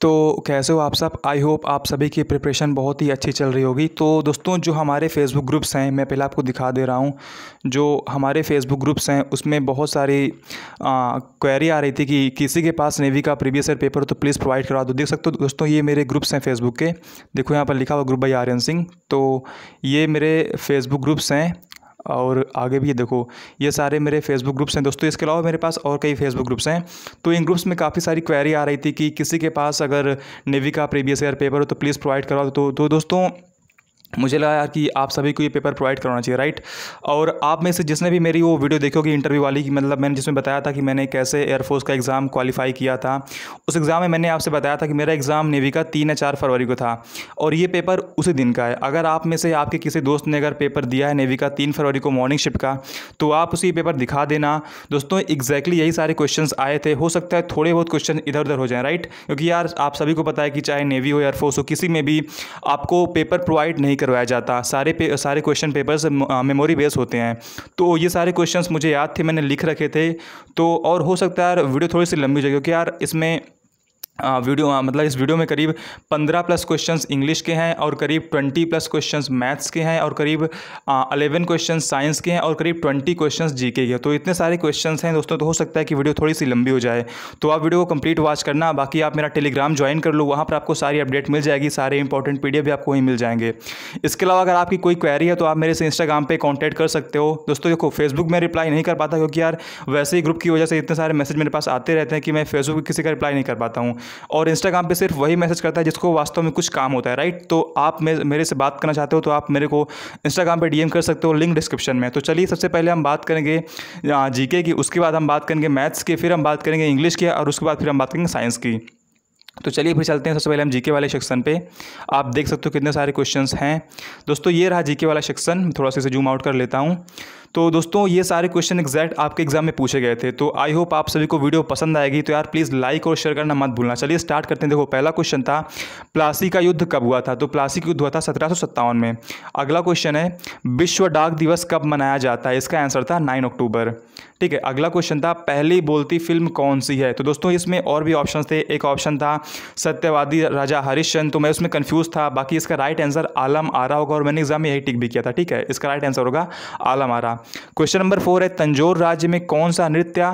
तो कैसे हो आप सब आई होप आप सभी की प्रिपरेशन बहुत ही अच्छी चल रही होगी तो दोस्तों जो हमारे फेसबुक ग्रुप्स हैं मैं पहले आपको दिखा दे रहा हूँ जो हमारे फेसबुक ग्रुप्स हैं उसमें बहुत सारी क्वेरी आ रही थी कि किसी के पास नेवी का प्रीवियस ईयर पेपर तो प्लीज़ प्रोवाइड करा दो देख सकते हो दोस्तों ये मेरे ग्रुप्स हैं फेसबुक के देखो यहाँ पर लिखा हुआ ग्रुप बाई आर्यन सिंह तो ये मेरे फेसबुक ग्रुप्स हैं और आगे भी ये देखो ये सारे मेरे फेसबुक ग्रुप्स हैं दोस्तों इसके अलावा मेरे पास और कई फेसबुक ग्रुप्स हैं तो इन ग्रुप्स में काफ़ी सारी क्वेरी आ रही थी कि किसी के पास अगर नेवी का प्रीवियस ईयर पेपर हो तो प्लीज़ प्रोवाइड करवाओ तो, तो दोस्तों मुझे लगा यार कि आप सभी को ये पेपर प्रोवाइड करवाना चाहिए राइट और आप में से जिसने भी मेरी वो वीडियो देखी होगी इंटरव्यू वाली की मतलब मैंने जिसमें बताया था कि मैंने कैसे एयरफोर्स का एग्ज़ाम क्वालिफाई किया था उस एग्ज़ाम में मैंने आपसे बताया था कि मेरा एग्ज़ाम नेवी का तीन या चार फरवरी को था और ये पेपर उसी दिन का है अगर आप में से आपके किसी दोस्त ने अगर पेपर दिया है नेवी का तीन फरवरी को मॉर्निंग शिफ्ट का तो आप उसे पेपर दिखा देना दोस्तों एग्जैक्टली यही सारे क्वेश्चन आए थे हो सकता है थोड़े बहुत क्वेश्चन इधर उधर हो जाए राइट क्योंकि यार आप सभी को पता है कि चाहे नेवी हो एयरफोर्स हो किसी में भी आपको पेपर प्रोवाइड नहीं करवाया जाता सारे पे, सारे क्वेश्चन पेपर्स मेमोरी बेस होते हैं तो ये सारे क्वेश्चंस मुझे याद थे मैंने लिख रखे थे तो और हो सकता है यार वीडियो थोड़ी सी लंबी हो जाएगी क्योंकि यार इसमें वीडियो मतलब इस वीडियो में करीब 15 प्लस क्वेश्चंस इंग्लिश के हैं और करीब 20 प्लस क्वेश्चंस मैथ्स के हैं और करीब 11 क्वेश्चंस साइंस के हैं और करीब 20 क्वेश्चंस जीके के तो इतने सारे क्वेश्चंस हैं दोस्तों तो हो सकता है कि वीडियो थोड़ी सी लंबी हो जाए तो आप वीडियो को कंप्लीट वॉच करना बाकी आप मेरा टेलीग्राम ज्वाइन कर लो वहाँ पर आपको सारी अपडेट मिल जाएगी सारे इंपॉर्टेंट पी भी आपको वहीं मिल जाएंगे इसके अलावा अगर आपकी कोई क्वेरी है तो आप मेरे से इंस्टाग्राम पर कॉन्टैक्ट कर सकते हो दोस्तों देखो फेसबुक में रिप्लाई नहीं कर पाता क्योंकि यार वैसे ही ग्रुप की वजह से इतने सारे मैसेज मेरे पास आते रहते हैं कि मैं फेसबुक किसी का रिप्लाई नहीं कर पाता हूँ और इंस्टाग्राम पे सिर्फ वही मैसेज करता है जिसको वास्तव में कुछ काम होता है राइट तो आप मेरे से बात करना चाहते हो तो आप मेरे को इंस्टाग्राम पर डी कर सकते हो लिंक डिस्क्रिप्शन में तो चलिए सबसे पहले हम बात करेंगे जी की उसके बाद हम बात करेंगे मैथ्स की फिर हम बात करेंगे इंग्लिश की और उसके बाद फिर हम बात करेंगे साइंस की तो चलिए फिर चलते हैं सबसे पहले हम जीके वाले सेक्शन पे आप देख सकते हो कितने सारे क्वेश्चंस हैं दोस्तों ये रहा जीके वाला सेक्शन थोड़ा सा इसे जूम आउट कर लेता हूँ तो दोस्तों ये सारे क्वेश्चन एग्जैक्ट आपके एग्जाम में पूछे गए थे तो आई होप आप सभी को वीडियो पसंद आएगी तो यार प्लीज़ लाइक और शेयर करना मत भूलना चलिए स्टार्ट करते हैं देखो पहला क्वेश्चन था प्लासी का युद्ध कब हुआ था तो प्लासी का युद्ध हुआ था सत्रह में अगला क्वेश्चन है विश्व डाक दिवस कब मनाया जाता है इसका आंसर था नाइन अक्टूबर ठीक है अगला क्वेश्चन था पहली बोलती फिल्म कौन सी है तो दोस्तों इसमें और भी ऑप्शन थे एक ऑप्शन था सत्यवादी राजा हरिश्चंद तो मैं उसमें कन्फ्यूज था बाकी इसका राइट आंसर आलम आरा होगा और मैंने एग्जाम में यही टिक भी किया था ठीक है इसका राइट आंसर होगा Alam Ara question number four है तंजोर राज्य में कौन सा नृत्य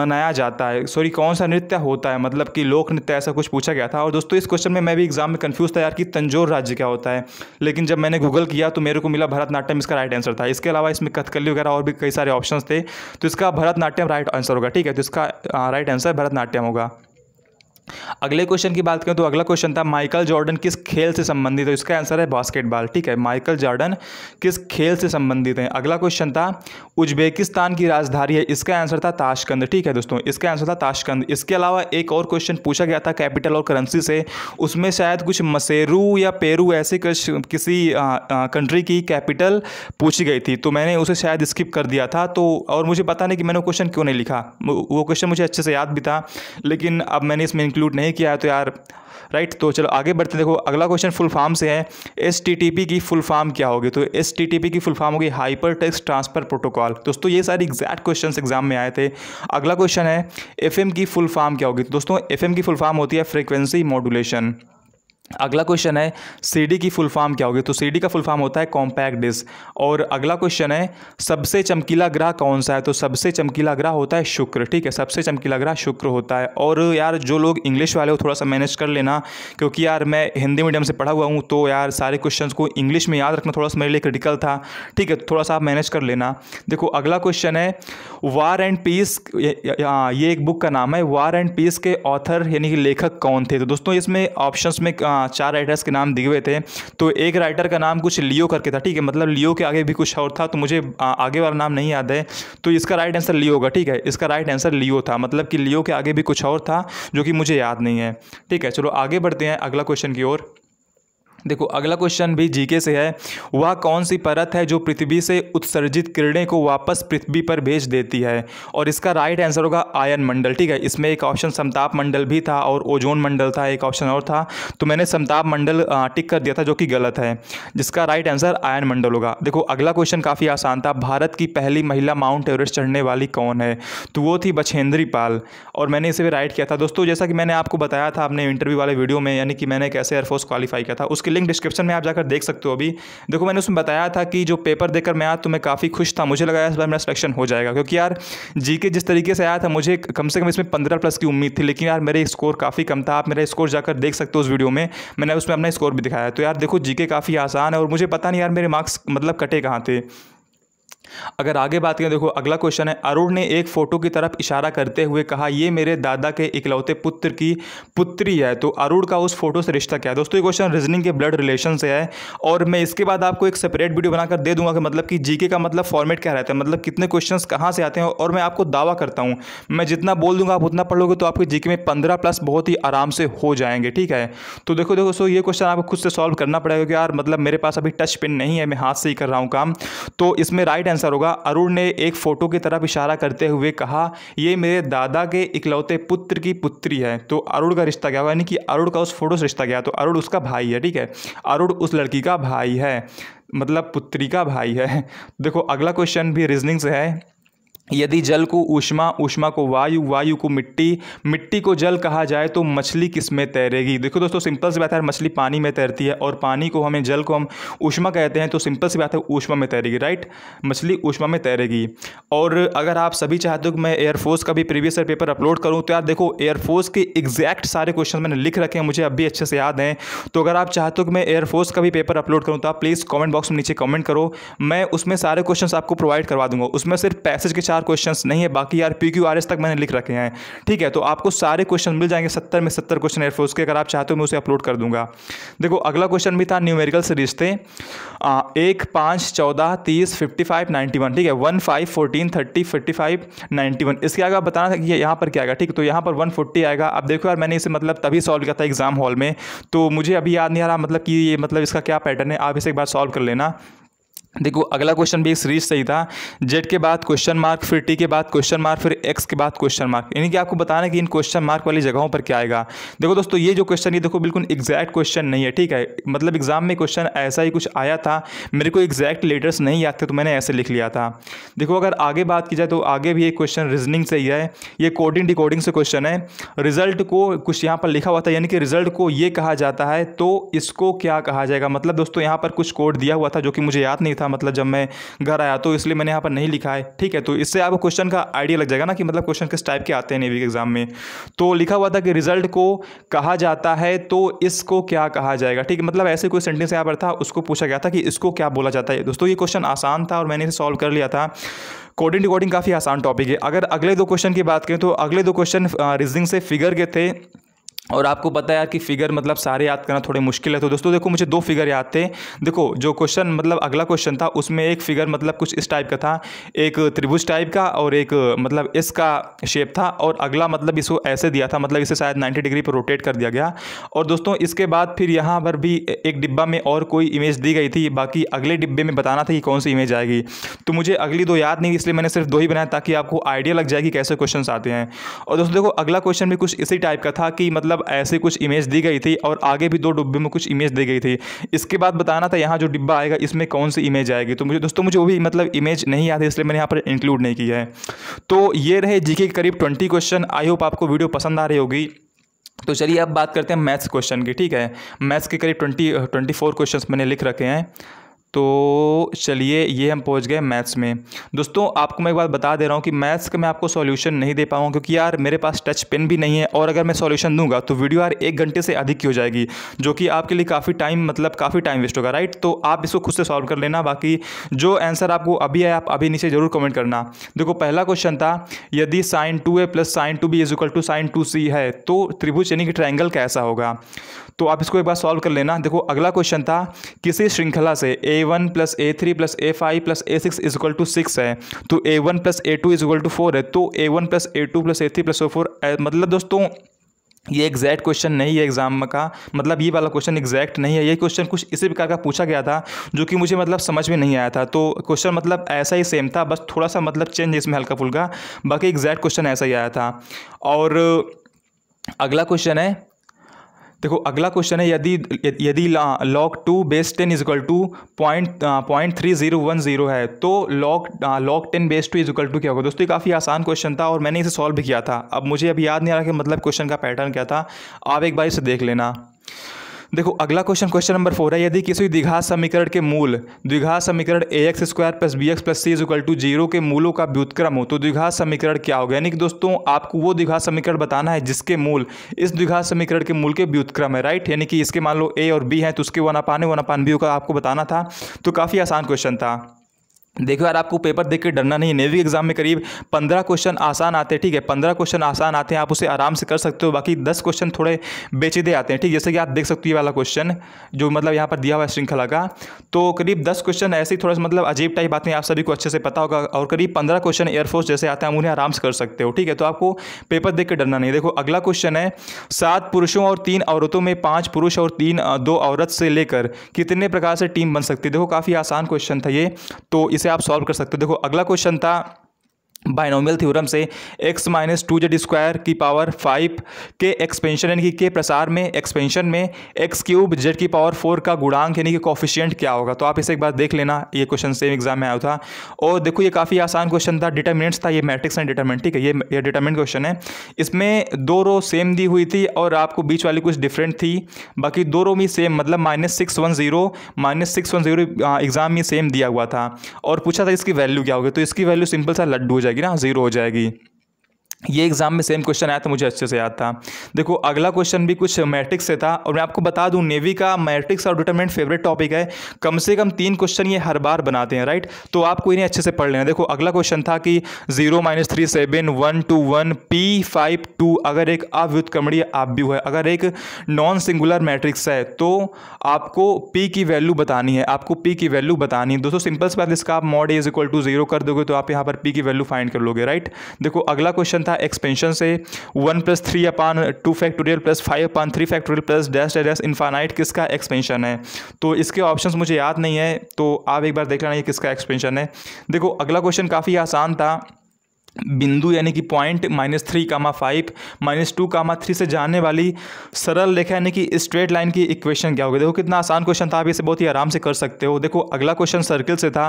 मनाया जाता है सॉरी कौन सा नृत्य होता है मतलब कि लोक नृत्य ऐसा कुछ पूछा गया था और दोस्तों इस क्वेश्चन में मैं भी एग्जाम में कन्फ्यूज था यार कि तंजोर राज्य क्या होता है लेकिन जब मैंने गूगल किया तो मेरे को मिला भरतनाट्यम इसका राइट आंसर था इसके अलावा इसमें कथकली वगैरह और भी कई सारे ऑप्शन थे तो इसका इसका भरतनाट्यम राइट आंसर होगा ठीक है तो इसका राइट आंसर भरतनाट्यम होगा अगले क्वेश्चन की बात करें तो अगला क्वेश्चन था माइकल जॉर्डन किस खेल से संबंधित है इसका आंसर है बास्केटबॉल ठीक है माइकल जॉर्डन किस खेल से संबंधित है अगला क्वेश्चन था उज्बेकिस्तान की राजधानी है इसका आंसर था ताशकंद ठीक है दोस्तों इसका आंसर था ताशकंद इसके अलावा एक और क्वेश्चन पूछा गया था कैपिटल और करेंसी से उसमें शायद कुछ मसेरू या पेरू ऐसे किसी कंट्री की कैपिटल पूछी गई थी तो मैंने उसे शायद स्किप कर दिया था तो और मुझे पता नहीं कि मैंने क्वेश्चन क्यों नहीं लिखा वो क्वेश्चन मुझे अच्छे से याद भी था लेकिन अब मैंने इसमें इंक्लूड नहीं किया है तो यार राइट right, तो चलो आगे बढ़ते देखो अगला क्वेश्चन फुल फॉर्म से है एस की फुल फॉर्म क्या होगी तो एस की फुल फॉर्म होगी हाइपर टेक्स ट्रांसफर प्रोटोकॉल दोस्तों ये सारे एग्जैक्ट क्वेश्चन एग्जाम में आए थे अगला क्वेश्चन है एफ की फुल फॉर्म क्या होगी तो दोस्तों एफ की फुल फॉर्म होती है फ्रिक्वेंसी मॉडुलेशन अगला क्वेश्चन है सीडी की फुल फॉर्म क्या होगी तो सीडी का फुल फॉर्म होता है कॉम्पैक्ट डिस्क और अगला क्वेश्चन है सबसे चमकीला ग्रह कौन सा है तो सबसे चमकीला ग्रह होता है शुक्र ठीक है सबसे चमकीला ग्रह शुक्र होता है और यार जो लोग इंग्लिश वाले हो थोड़ा सा मैनेज कर लेना क्योंकि यार मैं हिंदी मीडियम से पढ़ा हुआ हूँ तो यार सारे क्वेश्चन को इंग्लिश में याद रखना थोड़ा सा मेरे लिए क्रिटिकल था ठीक है तो थोड़ा सा आप मैनेज कर लेना देखो अगला क्वेश्चन है वार एंड पीस ये एक बुक का नाम है वार एंड पीस के ऑथर यानी कि लेखक कौन थे तो दोस्तों इसमें ऑप्शन में हाँ, हाँ चार राइटर्स के नाम दिए हुए थे तो एक राइटर का नाम कुछ लियो करके था ठीक है मतलब लियो के आगे भी कुछ और था तो मुझे आगे वाला नाम नहीं याद है तो इसका राइट आंसर लियो होगा ठीक है इसका राइट आंसर लियो था मतलब कि लियो के आगे भी कुछ और था जो कि मुझे याद नहीं है ठीक है चलो आगे बढ़ते हैं अगला क्वेश्चन की ओर देखो अगला क्वेश्चन भी जीके से है वह कौन सी परत है जो पृथ्वी से उत्सर्जित किरणें को वापस पृथ्वी पर भेज देती है और इसका राइट आंसर होगा आयन मंडल ठीक है इसमें एक ऑप्शन समताप मंडल भी था और ओजोन मंडल था एक ऑप्शन और था तो मैंने समताप मंडल टिक कर दिया था जो कि गलत है जिसका राइट आंसर आयन मंडल होगा देखो अगला क्वेश्चन काफ़ी आसान था भारत की पहली महिला माउंट एवरेस्ट चढ़ने वाली कौन है तो वो थी बछेंद्री पाल और मैंने इसे भी राइट किया था दोस्तों जैसा कि मैंने आपको बताया था अपने इंटरव्यू वाले वीडियो में यानी कि मैंने कैसे एयरफोर्स क्वालिफाई किया था उसके लिंक डिस्क्रिप्शन में आप जाकर देख सकते हो अभी देखो मैंने उसमें बताया था कि जो पेपर देकर मैं आया तो मैं काफ़ी खुश था मुझे लगाया इस बार मेरा सिलेक्शन हो जाएगा क्योंकि यार जी जिस तरीके से आया था मुझे कम से कम इसमें पंद्रह प्लस की उम्मीद थी लेकिन यार मेरे स्कोर काफ़ी कम था आप मेरा स्कोर जाकर देख सकते हो उस वीडियो में मैंने उसमें अपना स्कोर भी दिखाया तो यार देखो जी काफ़ी आसान है और मुझे पता नहीं यार मेरे मार्क्स मतलब कटे कहाँ थे अगर आगे बात करें देखो अगला क्वेश्चन है अरुण ने एक फ़ोटो की तरफ इशारा करते हुए कहा ये मेरे दादा के इकलौते पुत्र की पुत्री है तो अरुण का उस फोटो से रिश्ता क्या है दोस्तों ये क्वेश्चन रीजनिंग के ब्लड रिलेशन से है और मैं इसके बाद आपको एक सेपरेट वीडियो बनाकर दे दूंगा कि मतलब कि जीके का मतलब फॉर्मेट क्या रहता है मतलब कितने क्वेश्चन कहाँ से आते हैं और मैं आपको दावा करता हूँ मैं जितना बोल दूंगा आप उतना पढ़ लोगे तो आपके जीके में पंद्रह प्लस बहुत ही आराम से हो जाएंगे ठीक है तो देखो देखो सो ये क्वेश्चन आपको खुद से सॉल्व करना पड़ेगा यार मतलब मेरे पास अभी टच पिन नहीं है मैं हाथ से ही कर रहा हूँ काम तो इसमें राइट आंसर होगा अरुण ने एक फ़ोटो की तरफ इशारा करते हुए कहा ये मेरे दादा के इकलौते पुत्र की पुत्री है तो अरुण का रिश्ता क्या हुआ यानी कि अरुण का उस फोटो से रिश्ता गया तो अरुण उसका भाई है ठीक है अरुण उस लड़की का भाई है मतलब पुत्री का भाई है देखो अगला क्वेश्चन भी रीजनिंग से है यदि जल को ऊष्मा ऊष्मा को वायु वायु को मिट्टी मिट्टी को जल कहा जाए तो मछली किस में तैरेगी देखो दोस्तों सिंपल सी बात है मछली पानी में तैरती है और पानी को हमें जल को हम ऊष्मा कहते हैं तो सिंपल सी बात है ऊष्मा में तैरेगी राइट मछली ऊष्मा में तैरेगी और अगर आप सभी चाहते हो कि मैं एयरफोर्स का भी प्रीवियस ईयर पेपर अपलोड करूँ तो यार देखो एयरफोर्स के एग्जैक्ट सारे क्वेश्चन मैंने लिख रखे हैं मुझे अब भी अच्छे से याद हैं तो अगर आप चाहते हो कि मैं एयरफोर्स का भी पेपर अपलोड करूँ तो आप प्लीज़ कॉमेंट बॉक्स में नीचे कॉमेंट करो मैं उसमें सारे क्वेश्चन आपको प्रोवाइड करवा दूँगा उसमें सिर्फ पैसेज के साथ चार क्वेश्चंस नहीं है बाकी यार पी क्यू आर एस तक मैंने लिख रखे हैं ठीक है तो आपको सारे क्वेश्चन मिल जाएंगे सत्तर में सत्तर क्वेश्चन एयरफोर्स के अगर आप चाहते हो मैं उसे अपलोड कर दूंगा देखो अगला क्वेश्चन भी था न्यूमेरिकल से रिश्ते एक पाँच चौदह तीस फिफ्टी फाइव नाइन्टी वन ठीक है one five fourteen thirty fifty five ninety one इसके आगे बताना था कि यहाँ पर क्या आएगा ठीक है तो यहाँ पर वन फोर्टी आएगा अब देखो यार मैंने इसे मतलब तभी सॉल्व किया था एग्जाम हॉल में तो मुझे अभी याद नहीं आ रहा मतलब कि ये मतलब इसका क्या पैटर्न है आप इसे एक बार सॉल्व कर लेना देखो अगला क्वेश्चन भी सीरीज सही था जेड के बाद क्वेश्चन मार्क फिर टी के बाद क्वेश्चन मार्क फिर एक्स के बाद क्वेश्चन मार्क यानी कि आपको बताना कि इन क्वेश्चन मार्क वाली जगहों पर क्या आएगा देखो दोस्तों ये जो क्वेश्चन ये देखो बिल्कुल एग्जैक्ट क्वेश्चन नहीं है ठीक है मतलब एग्जाम में क्वेश्चन ऐसा ही कुछ आया था मेरे को एग्जैक्ट लेटर्स नहीं याद थे तो मैंने ऐसे लिख लिया था देखो अगर आगे बात की जाए तो आगे भी एक क्वेश्चन रीजनिंग से ही है ये कोडिंग डिकोडिंग से क्वेश्चन है रिजल्ट को कुछ यहाँ पर लिखा हुआ था यानी कि रिजल्ट को ये कहा जाता है तो इसको क्या कहा जाएगा मतलब दोस्तों यहाँ पर कुछ कोड दिया हुआ था जो कि मुझे याद नहीं था था मतलब जब मैं घर आया तो इसलिए मैंने यहाँ पर नहीं लिखा है ठीक है तो इससे आपको क्वेश्चन का आइडिया लग जाएगा ना कि मतलब क्वेश्चन किस टाइप के आते हैं नेवी के एग्ज़ाम में तो लिखा हुआ था कि रिजल्ट को कहा जाता है तो इसको क्या कहा जाएगा ठीक है मतलब ऐसे कोई सेंटेंस यहाँ पर था उसको पूछा गया था कि इसको क्या बोला जाता है दोस्तों ये क्वेश्चन आसान था और मैंने इसे सॉल्व कर लिया था कोडिंग डिकोडिंग काफ़ी आसान टॉपिक है अगर अगले दो क्वेश्चन की बात करें तो अगले दो क्वेश्चन रीजनिंग से फिगर के थे और आपको पता है कि फिगर मतलब सारे याद करना थोड़े मुश्किल है तो दोस्तों देखो मुझे दो फिगर याद थे देखो जो क्वेश्चन मतलब अगला क्वेश्चन था उसमें एक फिगर मतलब कुछ इस टाइप का था एक त्रिभुज टाइप का और एक मतलब इसका शेप था और अगला मतलब इसको ऐसे दिया था मतलब इसे शायद नाइन्टी डिग्री पर रोटेट कर दिया गया और दोस्तों इसके बाद फिर यहाँ पर भी एक डिब्बा में और कोई इमेज दी गई थी बाकी अगले डिब्बे में बताना था कि कौन सी इमेज आएगी तो मुझे अगली दो याद नहीं इसलिए मैंने सिर्फ दो ही बनाया ताकि आपको आइडिया लग जाए कि कैसे क्वेश्चन आते हैं और दोस्तों देखो अगला क्वेश्चन भी कुछ इसी टाइप का था कि मतलब मतलब ऐसे कुछ इमेज दी गई थी और आगे भी दो डिब्बे में कुछ इमेज दी गई थी इसके बाद बताना था यहाँ जो डिब्बा आएगा इसमें कौन सी इमेज आएगी तो मुझे दोस्तों मुझे वो भी मतलब इमेज नहीं आती इसलिए मैंने यहाँ पर इंक्लूड नहीं किया है तो ये रहे जी के करीब ट्वेंटी क्वेश्चन आई होप आपको वीडियो पसंद आ रही होगी तो चलिए अब बात करते हैं मैथ्स क्वेश्चन की ठीक है मैथ्स के करीब ट्वेंटी ट्वेंटी फोर क्वेश्चन मैंने लिख रखे हैं तो चलिए ये हम पहुंच गए मैथ्स में दोस्तों आपको मैं एक बात बता दे रहा हूँ कि मैथ्स का मैं आपको सॉल्यूशन नहीं दे पाऊंगा क्योंकि यार मेरे पास टच पेन भी नहीं है और अगर मैं सॉल्यूशन दूंगा तो वीडियो यार एक घंटे से अधिक की हो जाएगी जो कि आपके लिए काफ़ी टाइम मतलब काफ़ी टाइम वेस्ट होगा राइट तो आप इसको खुद से सॉल्व कर लेना बाकी जो आंसर आपको अभी है आप अभी नीचे जरूर कमेंट करना देखो पहला क्वेश्चन था यदि sine two A plus sine two B is equal to sine two C है तो त्रिभुज यानी कि ट्राइंगल कैसा होगा तो आप इसको एक बार सॉल्व कर लेना देखो अगला क्वेश्चन था किसी श्रृंखला से A one plus A three plus A five plus A six is equal to six है तो A one plus A two is equal to four है तो A one plus A two plus A three plus A four मतलब दोस्तों ये exact question नहीं है exam का मतलब ये वाला क्वेश्चन एग्जैक्ट नहीं है ये क्वेश्चन कुछ इसी प्रकार का पूछा गया था जो कि मुझे मतलब समझ में नहीं आया था तो क्वेश्चन मतलब ऐसा ही सेम था बस थोड़ा सा मतलब चेंज इसमें हल्का फुल्का बाकी एग्जैक्ट क्वेश्चन ऐसा ही आया था और अगला क्वेश्चन है देखो अगला क्वेश्चन है यदि यदि log two base ten is equal to point point three zero one zero है तो log log ten base two is equal to क्या होगा दोस्तों ये काफ़ी आसान क्वेश्चन था और मैंने इसे सॉल्व भी किया था अब मुझे अभी याद नहीं आ रहा कि मतलब क्वेश्चन का पैटर्न क्या था आप एक बार इसे देख लेना देखो अगला क्वेश्चन क्वेश्चन नंबर फोर है यदि किसी द्विघात समीकरण के मूल द्विघात समीकरण a x square plus b x plus c is equal to zero के मूलों का व्युतक्रम हो तो द्विघात समीकरण क्या होगा यानी कि दोस्तों आपको वो द्विघात समीकरण बताना है जिसके मूल इस द्विघात समीकरण के मूल के व्युतक्रम है राइट यानी कि इसके मान लो ए और बी है तो उसके one upon one upon b का आपको बताना था तो काफ़ी आसान क्वेश्चन था देखो यार आपको पेपर देख के डरना नहीं नेवी एग्जाम में करीब पंद्रह क्वेश्चन आसान आते हैं ठीक है पंद्रह क्वेश्चन आसान आते हैं आप उसे आराम से कर सकते हो बाकी दस क्वेश्चन थोड़े बेचीदे आते हैं ठीक जैसे कि आप देख सकते हो ये वाला क्वेश्चन जो मतलब यहाँ पर दिया हुआ है श्रृंखला का तो करीब दस क्वेश्चन ऐसे ही थोड़ा सा मतलब अजीब टाइप आते हैं आप सभी को अच्छे से पता होगा और करीब पंद्रह क्वेश्चन एयरफोर्स जैसे आते हैं आप उन्हें आराम से कर सकते हो ठीक है तो आपको पेपर देख के डरना नहीं देखो अगला क्वेश्चन है सात पुरुषों और तीन औरतों में पाँच पुरुष और तीन दो औरत से लेकर कितने प्रकार से टीम बन सकती है देखो काफ़ी आसान क्वेश्चन था ये तो इस आप सॉल्व कर सकते हो देखो अगला क्वेश्चन था बाइनोमियल थ्योरम से x minus two z square की पावर फाइव के एक्सपेंशन यानी कि के प्रसार में एक्सपेंशन में x क्यूब जेड की पावर फोर का गुणांक यानी कि कॉफिशियंट क्या होगा तो आप इसे एक बार देख लेना ये क्वेश्चन सेम एग्जाम में आया था और देखो ये काफ़ी आसान क्वेश्चन था डिटर्मिनेंट्स था ये मैट्रिक्स एंड डिटर्मेंट ठीक है ये ये डिटर्मेंट क्वेश्चन है इसमें दो रो सेम दी हुई थी और आपको बीच वाली कुछ डिफरेंट थी बाकी दो रो में सेम मतलब minus six one zero minus six one zero exam में सेम दिया हुआ था और पूछा था इसकी वैल्यू क्या होगी तो इसकी वैल्यू सिंपल सा लड्डू हो जाएगी जाएगी ना ज़ीरो हो जाएगी ये एग्जाम में सेम क्वेश्चन आया था मुझे अच्छे से याद था देखो अगला क्वेश्चन भी कुछ मैट्रिक्स से था और मैं आपको बता दूं नेवी का मैट्रिक्स और डिटरमेंट फेवरेट टॉपिक है कम से कम तीन क्वेश्चन ये हर बार बनाते हैं राइट तो आपको इन्हें अच्छे से पढ़ लेना देखो अगला क्वेश्चन था कि zero minus three seven one two one p five two अगर एक अव्युत कमणीय आव्यू है अगर एक नॉन सिंगुलर मैट्रिक्स है तो आपको पी की वैल्यू बतानी है आपको पी की वैल्यू बतानी है दोस्तों सिंपल से बात इसका आप mod is equal to zero कर दोगे तो आप यहाँ पर पी की वैल्यू फाइंड कर लोगे राइट देखो अगला क्वेश्चन था एक्सपेंशन से one plus three upon two factorial plus five upon three factorial plus dash dash infinite किसका एक्सपेंशन है तो इसके ऑप्शन मुझे याद नहीं है तो आप एक बार देख लेना ये किसका एक्सपेंशन है देखो अगला क्वेश्चन काफ़ी आसान था बिंदु यानी कि point minus three comma five minus two comma three से जाने वाली सरल रेखा यानी कि स्ट्रेट लाइन की इक्वेशन क्या होगी देखो कितना आसान क्वेश्चन था आप इसे बहुत ही आराम से कर सकते हो देखो अगला क्वेश्चन सर्किल से था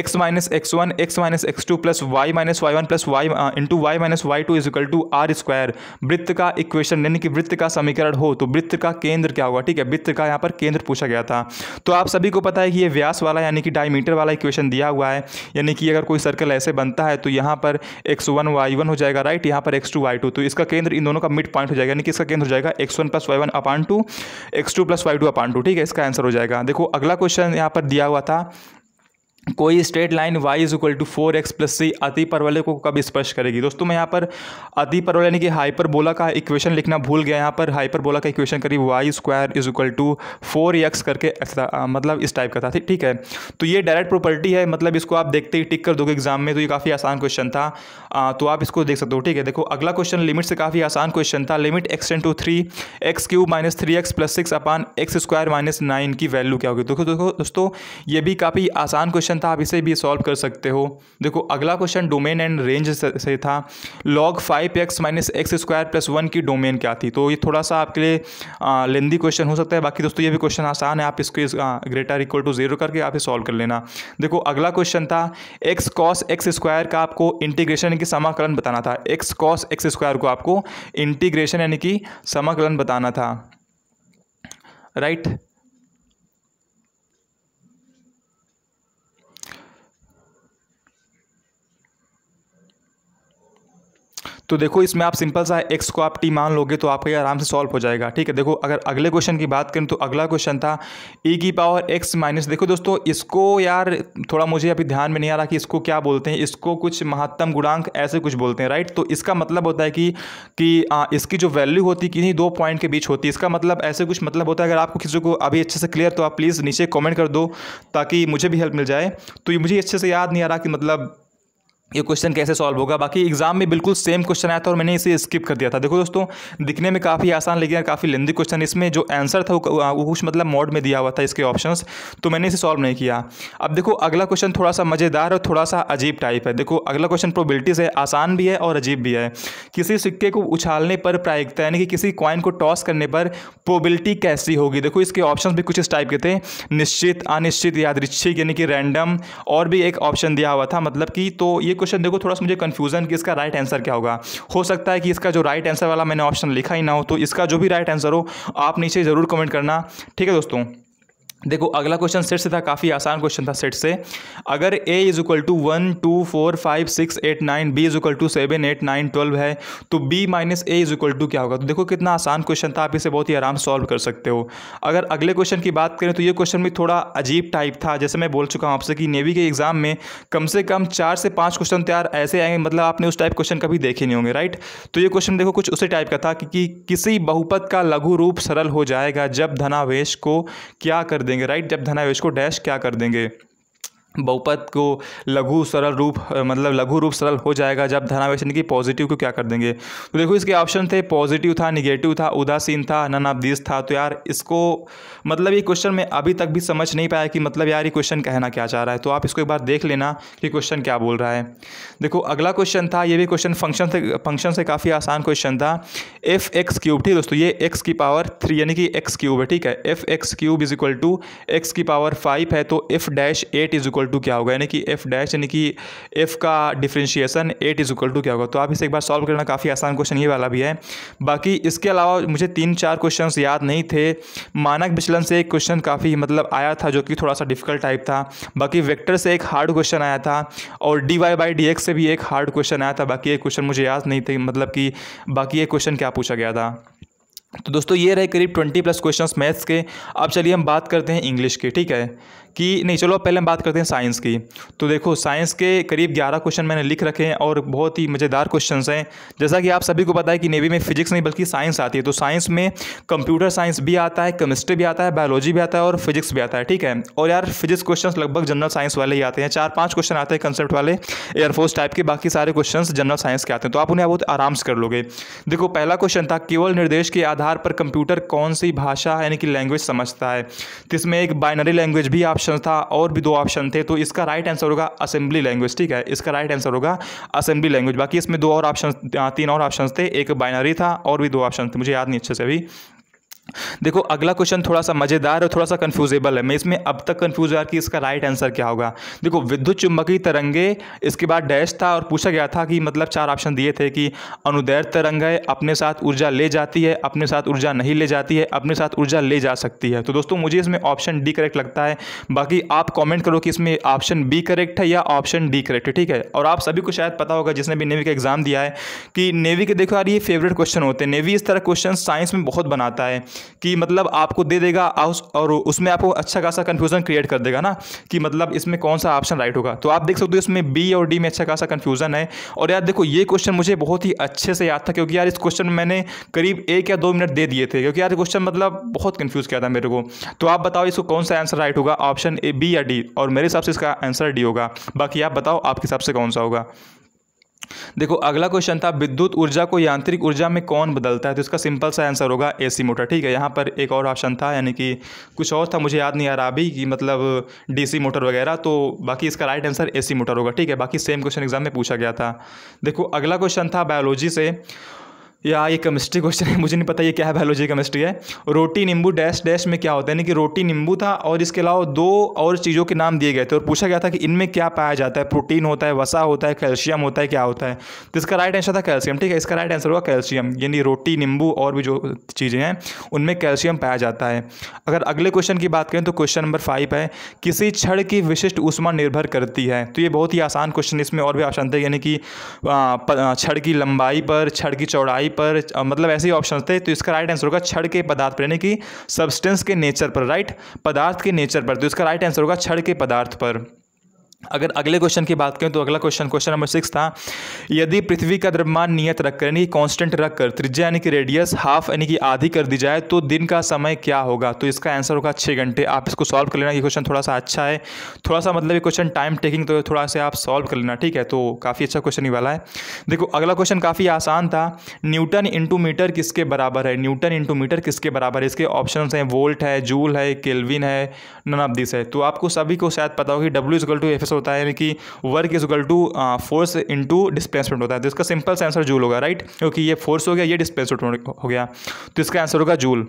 x minus x one x minus x two plus y minus y one plus y into y minus y two is equal to r square वृत्त का इक्वेशन यानी कि वृत्त का समीकरण हो तो वृत्त का केंद्र क्या होगा ठीक है वृत्त का यहाँ पर केंद्र पूछा गया था तो आप सभी को पता है कि ये व्यास वाला यानी कि डायमीटर वाला इक्वेशन दिया हुआ है यानी कि अगर कोई सर्कल ऐसे बनता है तो यहाँ पर एक्स वन वाई वन हो जाएगा राइट यहाँ पर एक्स टू वाई टू तो इसका केंद्र इन दोनों का मिड पॉइंट हो जाएगा यानी कि इसका केंद्र हो जाएगा x one plus y one upon two x two plus y two upon two ठीक है इसका आंसर हो जाएगा देखो अगला क्वेश्चन यहाँ पर दिया हुआ था कोई straight line y is equal to four x plus c अति परवलय को कब स्पर्श करेगी दोस्तों मैं यहाँ पर अति परवलय यानी कि हाइपरबोला का इक्वेशन लिखना भूल गया यहाँ पर हाइपरबोला का इक्वेशन करीब y square is equal to four x करके आ, मतलब इस टाइप का था ठीक है तो ये डायरेक्ट प्रॉपर्टी है मतलब इसको आप देखते ही टिक कर दोगे एग्जाम में तो ये काफ़ी आसान क्वेश्चन था आ, तो आप इसको देख सकते हो ठीक है देखो अगला क्वेश्चन लिमिट से काफ़ी आसान क्वेश्चन था limit x tends to three x cube minus three x plus six upon x square minus nine की वैल्यू क्या होगी देखो देखो दोस्तों ये भी काफ़ी आसान क्वेश्चन क्वेश्चन था आप इसे भी सॉल्व कर सकते हो देखो अगला क्वेश्चन डोमेन एंड रेंज से था log five x minus x square plus one की डोमेन क्या थी तो ये थोड़ा सा आपके लिए लेंदी क्वेश्चन हो सकता है बाकी दोस्तों ये भी क्वेश्चन आसान है आप इसको इस, ग्रेटर इक्वल टू जीरो करके आप सॉल्व कर लेना देखो अगला क्वेश्चन था एक्स कॉस एक्स स्क्वायर का आपको इंटीग्रेशन यानी कि समाकलन बताना था एक्स कॉस एक्स स्क्वायर को आपको इंटीग्रेशन यानी कि समाकलन बताना था राइट right? तो देखो इसमें आप सिंपल सा एक्स को आप टी मान लोगे तो आपके ये आराम से सॉल्व हो जाएगा ठीक है देखो अगर अगले क्वेश्चन की बात करें तो अगला क्वेश्चन था ई e की पावर एक्स माइनस देखो दोस्तों इसको यार थोड़ा मुझे अभी ध्यान में नहीं आ रहा कि इसको क्या बोलते हैं इसको कुछ महत्तम गुणांक ऐसे कुछ बोलते हैं राइट तो इसका मतलब होता है कि कि आ, इसकी जो वैल्यू होती है नहीं दो पॉइंट के बीच होती है इसका मतलब ऐसे कुछ मतलब होता है अगर आपको किसी को अभी अच्छे से क्लियर तो आप प्लीज़ नीचे कॉमेंट कर दो ताकि मुझे भी हेल्प मिल जाए तो ये मुझे अच्छे से याद नहीं आ रहा कि मतलब ये क्वेश्चन कैसे सॉल्व होगा बाकी एग्जाम में बिल्कुल सेम क्वेश्चन आया था और मैंने इसे स्किप कर दिया था देखो दोस्तों दिखने में काफ़ी आसान लेकिन काफ़ी लेंदी क्वेश्चन इसमें जो आंसर था वो कुछ मतलब मोड में दिया हुआ था इसके ऑप्शंस तो मैंने इसे सॉल्व नहीं किया अब देखो अगला क्वेश्चन थोड़ा सा मज़ेदार और थोड़ा सा अजीब टाइप है देखो अगला क्वेश्चन प्रोबिलिटीज है आसान भी है और अजीब भी है किसी सिक्के को उछालने पर प्रायिकता यानी कि किसी कॉइन को टॉस करने पर प्रोबिलिटी कैसी होगी देखो इसके ऑप्शन भी कुछ इस टाइप के थे निश्चित अनिश्चित यादृच्छिक यानी कि रैंडम और भी एक ऑप्शन दिया हुआ था मतलब कि तो ये क्वेश्चन देखो थोड़ा सा मुझे कन्फ्यूजन कि इसका राइट आंसर क्या होगा हो सकता है कि इसका जो राइट आंसर वाला मैंने ऑप्शन लिखा ही ना हो तो इसका जो भी राइट आंसर हो आप नीचे ज़रूर कमेंट करना ठीक है दोस्तों देखो अगला क्वेश्चन सेट से था काफ़ी आसान क्वेश्चन था सेट से अगर a is equal to one two four five six eight nine b is equal to seven eight nine twelve है तो b minus a is equal to क्या होगा तो देखो कितना आसान क्वेश्चन था आप इसे बहुत ही आराम सॉल्व कर सकते हो अगर अगले क्वेश्चन की बात करें तो ये क्वेश्चन भी थोड़ा अजीब टाइप था जैसे मैं बोल चुका हूँ आपसे कि नेवी के एग्जाम में कम से कम चार से पाँच क्वेश्चन तैयार ऐसे आएंगे मतलब आपने उस टाइप क्वेश्चन कभी देखे नहीं होंगे राइट तो ये क्वेश्चन देखो कुछ उसी टाइप का था कि, कि किसी बहुपत का लघु रूप सरल हो जाएगा जब धनावेश को क्या कर देंगे राइट जब धनावेश को डैश क्या कर देंगे बहुपद को लघु सरल रूप मतलब लघु रूप सरल हो जाएगा जब धनावेशन की पॉजिटिव को क्या कर देंगे तो देखो इसके ऑप्शन थे पॉजिटिव था निगेटिव था उदासीन था दिस था तो यार इसको मतलब ये क्वेश्चन में अभी तक भी समझ नहीं पाया कि मतलब यार ये क्वेश्चन कहना क्या चाह रहा है तो आप इसको एक बार देख लेना कि क्वेश्चन क्या बोल रहा है देखो अगला क्वेश्चन था ये भी क्वेश्चन फंक्शन से फंक्शन से काफ़ी आसान क्वेश्चन था एफ एक्स क्यूब ठीक दोस्तों ये एक्स की पावर थ्री यानी कि एक्स क्यूब है ठीक है f x cube is equal to x की पावर फाइव है तो f dash eight is equal equal to क्या होगा यानी कि एफ डैश यानी कि एफ का differentiation eight is equal to क्या होगा तो आप इसे एक बार सॉल्व करना काफ़ी आसान क्वेश्चन ये वाला भी है बाकी इसके अलावा मुझे तीन चार क्वेश्चन याद नहीं थे मानक विचलन से एक क्वेश्चन काफ़ी मतलब आया था जो कि थोड़ा सा डिफिकल्ट टाइप था बाकी वेक्टर से एक हार्ड क्वेश्चन आया था और d y by d x से भी एक हार्ड क्वेश्चन आया था बाकी एक क्वेश्चन मुझे याद नहीं थे मतलब कि बाकी एक क्वेश्चन क्या पूछा गया था तो दोस्तों ये रहे करीब ट्वेंटी प्लस क्वेश्चंस मैथ्स के अब चलिए हम बात करते हैं इंग्लिश के ठीक है कि नहीं चलो पहले हम बात करते हैं साइंस की तो देखो साइंस के करीब ग्यारह क्वेश्चन मैंने लिख रखे हैं और बहुत ही मज़ेदार क्वेश्चन हैं जैसा कि आप सभी को पता है कि नेवी में फिजिक्स नहीं बल्कि साइंस आती है तो साइंस में कंप्यूटर साइंस भी आता है केमिस्ट्री भी आता है बायोलॉजी भी आता है और फिजिक्स भी आता है ठीक है और यार फिजिक्स क्वेश्चन लगभग जनरल साइंस वाले ही आते हैं चार पाँच क्वेश्चन आते हैं कंसेप्ट वाले एयरफोर्स टाइप के बाकी सारे क्वेश्चन जनरल साइंस के आते हैं तो आप उन्हें बहुत आराम से कर लोगे देखो पहला क्वेश्चन था केवल निर्देश के आधार पर कंप्यूटर कौन सी भाषा यानी कि लैंग्वेज समझता है तो इसमें एक बाइनरी लैंग्वेज भी आप ऑप्शन था और भी दो ऑप्शन थे तो इसका राइट आंसर होगा असेंबली लैंग्वेज ठीक है इसका राइट आंसर होगा असेंबली लैंग्वेज बाकी इसमें दो और ऑप्शन तीन और ऑप्शन थे एक बाइनरी था और भी दो ऑप्शन थे मुझे याद नहीं अच्छे से अभी देखो अगला क्वेश्चन थोड़ा सा मज़ेदार और थोड़ा सा कंफ्यूजेबल है मैं इसमें अब तक कंफ्यूज हुआ कि इसका राइट आंसर क्या होगा देखो विद्युत चुंबकीय तरंगे इसके बाद डैश था और पूछा गया था कि मतलब चार ऑप्शन दिए थे कि अनुदैर तरंगे अपने साथ ऊर्जा ले जाती है अपने साथ ऊर्जा नहीं ले जाती है अपने साथ ऊर्जा ले जा सकती है तो दोस्तों मुझे इसमें ऑप्शन डी करेक्ट लगता है बाकी आप कॉमेंट करो कि इसमें ऑप्शन बी करेक्ट है या ऑप्शन डी करेक्ट है ठीक है और आप सभी को शायद पता होगा जिसने भी नेवी का एग्जाम दिया है कि नेवी के देखो यार ये फेवरेट क्वेश्चन होते हैं नेवी इस तरह क्वेश्चन साइंस में बहुत बनाता है कि मतलब आपको दे देगा और उसमें आपको अच्छा खासा कन्फ्यूज़न क्रिएट कर देगा ना कि मतलब इसमें कौन सा ऑप्शन राइट होगा तो आप देख सकते हो इसमें बी और डी में अच्छा खासा कन्फ्यूज़न है और यार देखो ये क्वेश्चन मुझे बहुत ही अच्छे से याद था क्योंकि यार इस क्वेश्चन में मैंने करीब एक या दो मिनट दे दिए थे क्योंकि यार क्वेश्चन मतलब बहुत कन्फ्यूज़ किया था मेरे को तो आप बताओ इसको कौन सा आंसर राइट होगा ऑप्शन ए बी या डी और मेरे हिसाब से इसका आंसर डी होगा बाकी आप बताओ आपके हिसाब से कौन सा होगा देखो अगला क्वेश्चन था विद्युत ऊर्जा को यांत्रिक ऊर्जा में कौन बदलता है तो इसका सिंपल सा आंसर होगा एसी मोटर ठीक है यहाँ पर एक और ऑप्शन था यानी कि कुछ और था मुझे याद नहीं आ रहा अभी कि मतलब डीसी मोटर वगैरह तो बाकी इसका राइट आंसर एसी मोटर होगा ठीक है बाकी सेम क्वेश्चन एग्जाम में पूछा गया था देखो अगला क्वेश्चन था बायोलॉजी से या ये केमिस्ट्री क्वेश्चन है मुझे नहीं पता ये क्या है बायोलॉजी केमिस्ट्री है रोटी नींबू डैश डैश में क्या होता है यानी कि रोटी नींबू था और इसके अलावा दो और चीज़ों के नाम दिए गए थे और पूछा गया था कि इनमें क्या पाया जाता है प्रोटीन होता है वसा होता है कैल्शियम होता है क्या होता है तो इसका राइट आंसर था कैल्शियम ठीक है इसका राइट आंसर होगा कैल्शियम यानी रोटी नींबू और भी जो चीज़ें हैं उनमें कैल्शियम पाया जाता है अगर अगले क्वेश्चन की बात करें तो क्वेश्चन नंबर फाइव है किसी छड़ की विशिष्ट उष्मा निर्भर करती है तो ये बहुत ही आसान क्वेश्चन इसमें और भी आसान थे यानी कि छड़ की लंबाई पर छड़ की चौड़ाई पर मतलब ऐसे ही ऑप्शन थे तो इसका राइट आंसर होगा छड़ तो के पदार्थ पर यानी कि सब्सटेंस के नेचर पर राइट पदार्थ के नेचर पर तो इसका राइट आंसर होगा छड़ के पदार्थ पर अगर अगले क्वेश्चन की बात करें तो अगला क्वेश्चन क्वेश्चन नंबर सिक्स था यदि पृथ्वी का द्रव्यमान नियत रखकर यानी कांस्टेंट रखकर त्रिज्या यानी कि रेडियस हाफ यानी कि आधी कर दी जाए तो दिन का समय क्या होगा तो इसका आंसर होगा छः घंटे आप इसको सॉल्व कर लेना ये क्वेश्चन थोड़ा सा अच्छा है थोड़ा सा मतलब ये क्वेश्चन टाइम टेकिंग तो थोड़ा सा आप सॉल्व कर लेना ठीक है तो काफ़ी अच्छा क्वेश्चन ही वाला है देखो अगला क्वेश्चन काफ़ी आसान था न्यूटन इंटू मीटर किसके बराबर है न्यूटन इंटू मीटर किसके बराबर है इसके ऑप्शन हैं वोल्ट है जूल है केलविन है नन ऑफ दिस है तो आपको सभी को शायद पता होगी डब्ल्यू is equal to f answer होता है यानी कि work is equal to force into displacement होता है तो इसका सिंपल सा आंसर जूल होगा राइट क्योंकि ये फोर्स हो गया ये डिस्प्लेसमेंट हो गया तो इसका आंसर होगा जूल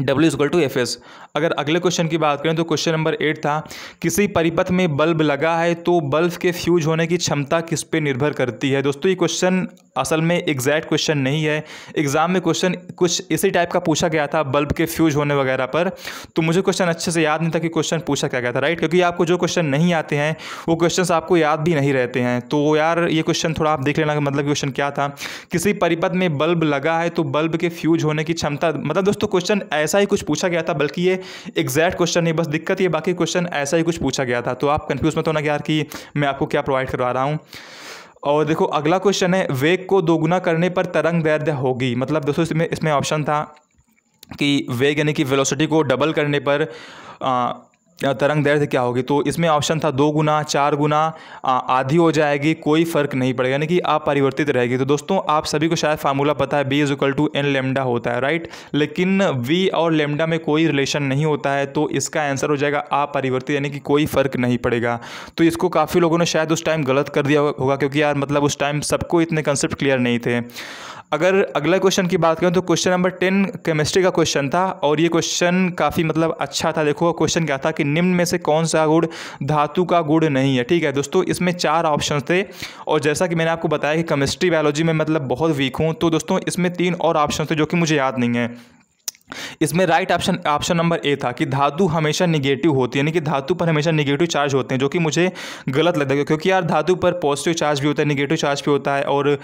डब्ल्यू इजल टू एफ एस अगर अगले क्वेश्चन की बात करें तो क्वेश्चन नंबर एट था किसी परिपथ में बल्ब लगा है तो बल्ब के फ्यूज होने की क्षमता किस पे निर्भर करती है दोस्तों ये क्वेश्चन असल में एग्जैक्ट क्वेश्चन नहीं है एग्जाम में क्वेश्चन कुछ इसी टाइप का पूछा गया था बल्ब के फ्यूज होने वगैरह पर तो मुझे क्वेश्चन अच्छे से याद नहीं था कि क्वेश्चन पूछा क्या गया था राइट क्योंकि आपको जो क्वेश्चन नहीं आते हैं वो क्वेश्चन आपको याद भी नहीं रहते हैं तो यार ये क्वेश्चन थोड़ा आप देख लेना मतलब क्वेश्चन क्या था किसी परिपथ में बल्ब लगा है तो बल्ब के फ्यूज होने की क्षमता मतलब दोस्तों क्वेश्चन ऐसा ही कुछ पूछा गया था बल्कि ये एग्जैक्ट क्वेश्चन नहीं बस दिक्कत ये बाकी क्वेश्चन ऐसा ही कुछ पूछा गया था तो आप कन्फ्यूज़ मत होना यार कि मैं आपको क्या प्रोवाइड करवा रहा हूँ और देखो अगला क्वेश्चन है वेग को दोगुना करने पर तरंग दैर्ध्य होगी मतलब दोस्तों इसमें इसमें ऑप्शन था कि वेग यानी कि वेलोसिटी को डबल करने पर तरंग दैर्ध्य क्या होगी तो इसमें ऑप्शन था दो गुना चार गुना आधी हो जाएगी कोई फ़र्क नहीं पड़ेगा यानी कि परिवर्तित रहेगी तो दोस्तों आप सभी को शायद फार्मूला पता है b is equal to n lambda होता है राइट लेकिन वी और लेमडा में कोई रिलेशन नहीं होता है तो इसका आंसर हो जाएगा अपरिवर्तित यानी कि कोई फ़र्क नहीं पड़ेगा तो इसको काफ़ी लोगों ने शायद उस टाइम गलत कर दिया होगा क्योंकि यार मतलब उस टाइम सबको इतने कंसेप्ट क्लियर नहीं थे अगर अगला क्वेश्चन की बात करें तो क्वेश्चन नंबर टेन केमिस्ट्री का क्वेश्चन था और ये क्वेश्चन काफ़ी मतलब अच्छा था देखो क्वेश्चन क्या था कि निम्न में से कौन सा गुड़ धातु का गुड़ नहीं है ठीक है दोस्तों इसमें चार ऑप्शन थे और जैसा कि मैंने आपको बताया कि केमिस्ट्री बायोलॉजी में मतलब बहुत वीक हूँ तो दोस्तों इसमें तीन और ऑप्शन थे जो कि मुझे याद नहीं है इसमें right option option number a था कि धातु हमेशा निगेटिव होती है यानी कि धातु पर हमेशा निगेटिव चार्ज होते हैं जो कि मुझे गलत लगता है क्योंकि यार धातु पर पॉजिटिव चार्ज भी होता है निगेटिव चार्ज भी होता है और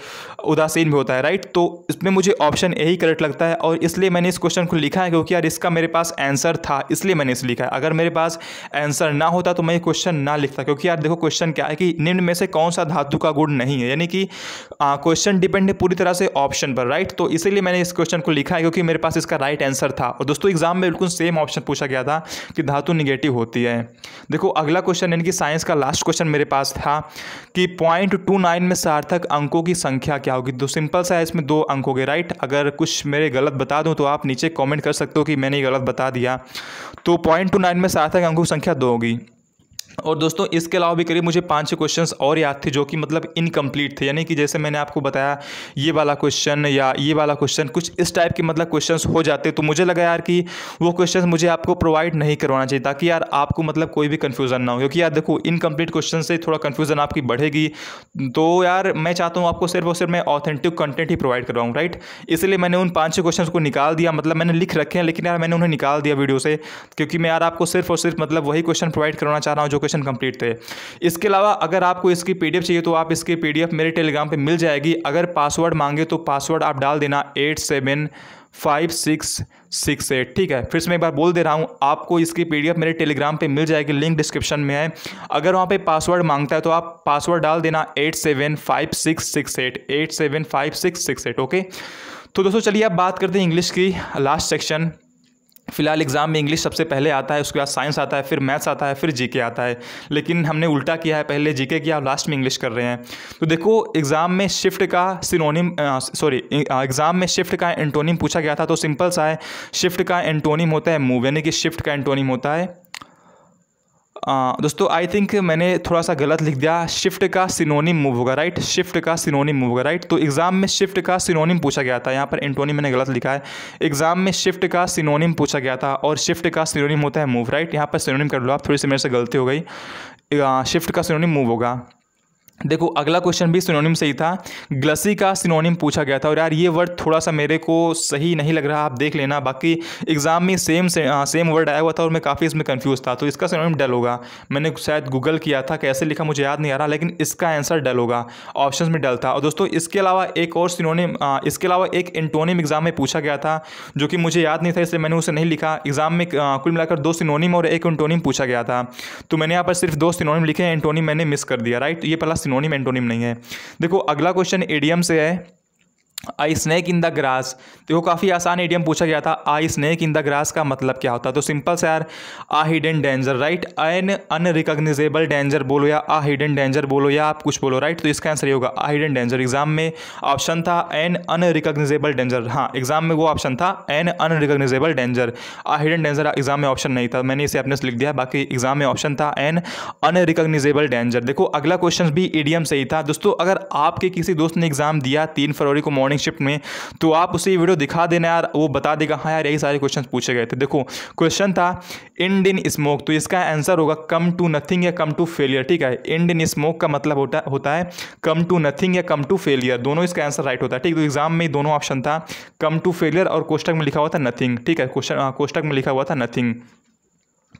उदासीन भी होता है राइट तो इसमें मुझे ऑप्शन ए ही करेक्ट लगता है और इसलिए मैंने इस क्वेश्चन को लिखा है क्योंकि यार इसका मेरे पास आंसर था इसलिए मैंने इसे लिखा है अगर मेरे पास आंसर ना होता तो मैं ये क्वेश्चन ना लिखता क्योंकि यार देखो क्वेश्चन क्या है कि निम्न में से कौन सा धातु का गुण नहीं है यानी कि क्वेश्चन डिपेंड है पूरी तरह से ऑप्शन पर राइट तो इसीलिए मैंने इस क्वेश्चन को लिखा है क्योंकि मेरे पास इसका राइट आंसर आंसर था और दोस्तों एग्जाम में बिल्कुल सेम ऑप्शन पूछा गया था कि धातु निगेटिव होती है देखो अगला क्वेश्चन यानी कि साइंस का लास्ट क्वेश्चन मेरे पास था कि पॉइंट टू नाइन में सार्थक अंकों की संख्या क्या होगी दो तो सिंपल सा है इसमें दो अंक हो गए राइट अगर कुछ मेरे गलत बता दूँ तो आप नीचे कॉमेंट कर सकते हो कि मैंने गलत बता दिया तो पॉइंट टू नाइन में सार्थक अंकों की संख्या दो होगी और दोस्तों इसके अलावा भी करीब मुझे पाँच छः क्वेश्चन और याद थे जो कि मतलब इनकम्प्लीट थे यानी कि जैसे मैंने आपको बताया ये वाला क्वेश्चन या ये वाला क्वेश्चन कुछ इस टाइप के मतलब क्वेश्चन हो जाते तो मुझे लगा यार कि वो क्वेश्चन मुझे आपको प्रोवाइड नहीं करवाना चाहिए ताकि यार आपको मतलब कोई भी कन्फ्यूज़न ना हो क्योंकि यार देखो इनकम्प्लीट क्वेश्चन से थोड़ा कन्फ्यूज़न आपकी बढ़ेगी तो यार मैं चाहता हूँ आपको सिर्फ और सिर्फ मैं ऑथेंटिक कंटेंट ही प्रोवाइड करवाऊँ राइट इसलिए मैंने उन पाँच छः क्वेश्चन को निकाल दिया मतलब मैंने लिख रखे हैं लेकिन यार मैंने उन्हें निकाल दिया वीडियो से क्योंकि मैं यार आपको सिर्फ और सिर्फ मतलब वही क्वेश्चन प्रोवाइड करवाना चाह रहा हूँ जो क्वेश्चन कंप्लीट थे इसके अलावा अगर आपको इसकी पी चाहिए तो आप इसकी पी मेरे टेलीग्राम पर मिल जाएगी अगर पासवर्ड मांगे तो पासवर्ड आप डाल देना eight seven five six six eight ठीक है फिर से मैं एक बार बोल दे रहा हूँ आपको इसकी पीडीएफ मेरे टेलीग्राम पे मिल जाएगी लिंक डिस्क्रिप्शन में है अगर वहाँ पे पासवर्ड मांगता है तो आप पासवर्ड डाल देना eight seven five six six eight eight seven five six six eight okay तो दोस्तों चलिए आप बात करते हैं इंग्लिश की लास्ट सेक्शन फिलहाल एग्ज़ाम में इंग्लिश सबसे पहले आता है उसके बाद साइंस आता है फिर मैथ्स आता है फिर जीके आता है लेकिन हमने उल्टा किया है पहले जीके किया और लास्ट में इंग्लिश कर रहे हैं तो देखो एग्ज़ाम में शिफ्ट का सिनोनिम सॉरी एग्ज़ाम में शिफ्ट का एंटोनिम पूछा गया था तो सिंपल सा है शिफ्ट का एंटोनिम होता है मूव यानी कि शिफ्ट का एंटोनिम होता है आ, दोस्तों आई थिंक मैंने थोड़ा सा गलत लिख दिया शिफ्ट का सिनोनिम मूव होगा राइट शिफ्ट का सिनोनिम मूव होगा राइट तो एग्ज़ाम में शिफ्ट का सिनोनिम पूछा गया था यहाँ पर एंटोनिम मैंने गलत लिखा है एग्ज़ाम में शिफ्ट का सिनोनिम पूछा गया था और शिफ्ट का सिनोनिम होता है मूव राइट यहाँ पर सिनोनिम कर लो आप थोड़ी सी मेरे से गलती हो गई शिफ्ट का सिनोनिम मूव होगा देखो अगला क्वेश्चन भी सिनोनिम से ही था ग्लसी का सिनोनिम पूछा गया था और यार ये वर्ड थोड़ा सा मेरे को सही नहीं लग रहा आप देख लेना बाकी एग्ज़ाम में सेम से, आ, सेम वर्ड आया हुआ था और मैं काफ़ी इसमें कंफ्यूज था तो इसका सिनोनिम डल होगा मैंने शायद गूगल किया था कैसे लिखा मुझे याद नहीं आ रहा लेकिन इसका आंसर डल होगा ऑप्शन में डल था और दोस्तों इसके अलावा एक और सिनोनिम हाँ, इसके अलावा एक इंटोनिम एग्ज़ाम में पूछा गया था जो कि मुझे याद नहीं था इसलिए मैंने उसे नहीं लिखा एग्ज़ाम में हाँ, कुल मिलाकर दो सिनोनिम और एक इंटोनिम पूछा गया था तो मैंने यहाँ पर सिर्फ दो सिनोनिम लिखे इंटोनिम मैंने मिस कर दिया राइट तो ये पहला सिनोनिम एंटोनिम नहीं है देखो अगला क्वेश्चन एडीएम से है a snake in the grass तो वो काफ़ी आसान एडियम पूछा गया था a snake in the grass का मतलब क्या होता है तो सिंपल से यार uh hidden danger right an unrecognizable danger बोलो या आ हिडन डेंजर बोलो या आप कुछ बोलो राइट तो इसका आंसर ये होगा आ हिडन डेंजर एग्जाम में ऑप्शन था एन अनरिकग्निजेबल डेंजर हाँ एग्जाम में वो ऑप्शन था an unrecognizable danger uh hidden danger exam में ऑप्शन नहीं था मैंने इसे अपने से लिख दिया बाकी एग्जाम में ऑप्शन था एन अनरिकग्निजेबल डेंजर देखो अगला क्वेश्चन भी एडियम से ही था दोस्तों अगर आपके किसी दोस्त ने एग्जाम दिया तीन फरवरी को मॉर्निंग मॉर्निंग शिफ्ट में तो आप उसे ये वीडियो दिखा देना यार वो बता देगा हाँ यार यही सारे क्वेश्चन पूछे गए थे देखो क्वेश्चन था इंड इन स्मोक तो इसका आंसर होगा कम टू नथिंग या कम टू फेलियर ठीक है इंड इन स्मोक का मतलब होता होता है कम टू नथिंग या कम टू फेलियर दोनों इसका आंसर राइट होता है ठीक तो एग्जाम में दोनों ऑप्शन था कम टू फेलियर और कोष्टक में लिखा हुआ था नथिंग ठीक है क्वेश्चन हाँ, कोष्टक में लिखा हुआ था नथिंग